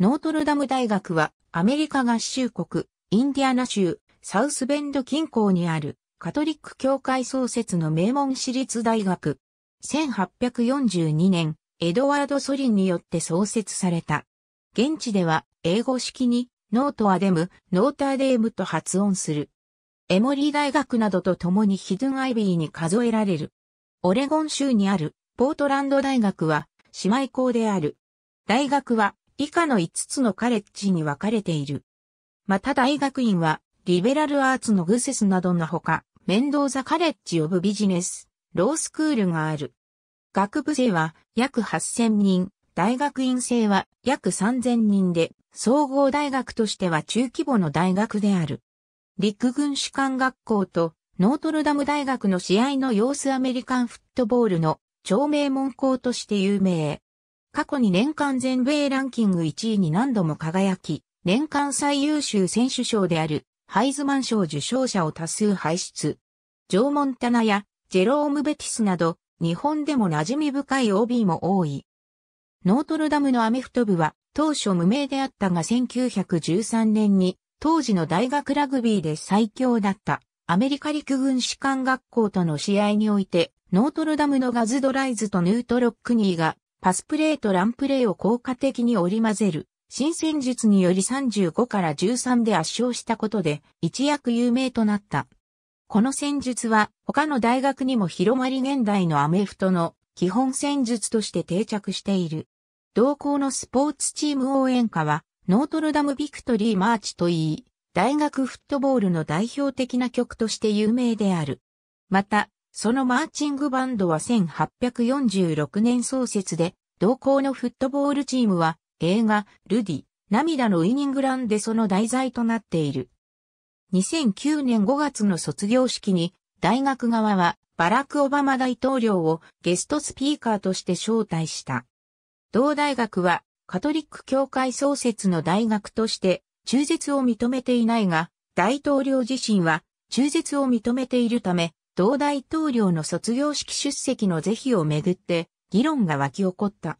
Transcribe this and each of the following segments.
ノートルダム大学はアメリカ合衆国インディアナ州サウスベンド近郊にあるカトリック教会創設の名門私立大学。1842年、エドワード・ソリンによって創設された。現地では英語式にノートアデム、ノーターデームと発音する。エモリー大学などと共にヒドゥンアイビーに数えられる。オレゴン州にあるポートランド大学は姉妹校である。大学は以下の5つのカレッジに分かれている。また大学院は、リベラルアーツのグセスなどのほか、メンドーザカレッジオブビジネス、ロースクールがある。学部生は約8000人、大学院生は約3000人で、総合大学としては中規模の大学である。陸軍士官学校とノートルダム大学の試合の様子アメリカンフットボールの超名門校として有名。過去に年間全米ランキング1位に何度も輝き、年間最優秀選手賞であるハイズマン賞受賞者を多数輩出。ジョー・モンタナやジェローム・ベティスなど、日本でも馴染み深い OB も多い。ノートルダムのアメフト部は当初無名であったが1913年に当時の大学ラグビーで最強だったアメリカ陸軍士官学校との試合においてノートルダムのガズドライズとヌートロックニーがパスプレーとランプレーを効果的に織り混ぜる、新戦術により35から13で圧勝したことで一躍有名となった。この戦術は他の大学にも広まり現代のアメフトの基本戦術として定着している。同校のスポーツチーム応援歌はノートルダムビクトリーマーチといい、大学フットボールの代表的な曲として有名である。また、そのマーチングバンドは1846年創設で、同校のフットボールチームは映画、ルディ、涙のウイニングランでその題材となっている。2009年5月の卒業式に、大学側はバラク・オバマ大統領をゲストスピーカーとして招待した。同大学はカトリック教会創設の大学として中絶を認めていないが、大統領自身は中絶を認めているため、同大統領の卒業式出席の是非をめぐって議論が湧き起こった。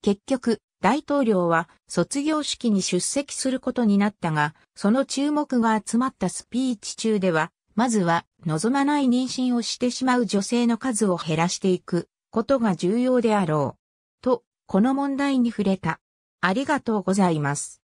結局、大統領は卒業式に出席することになったが、その注目が集まったスピーチ中では、まずは望まない妊娠をしてしまう女性の数を減らしていくことが重要であろう。と、この問題に触れた。ありがとうございます。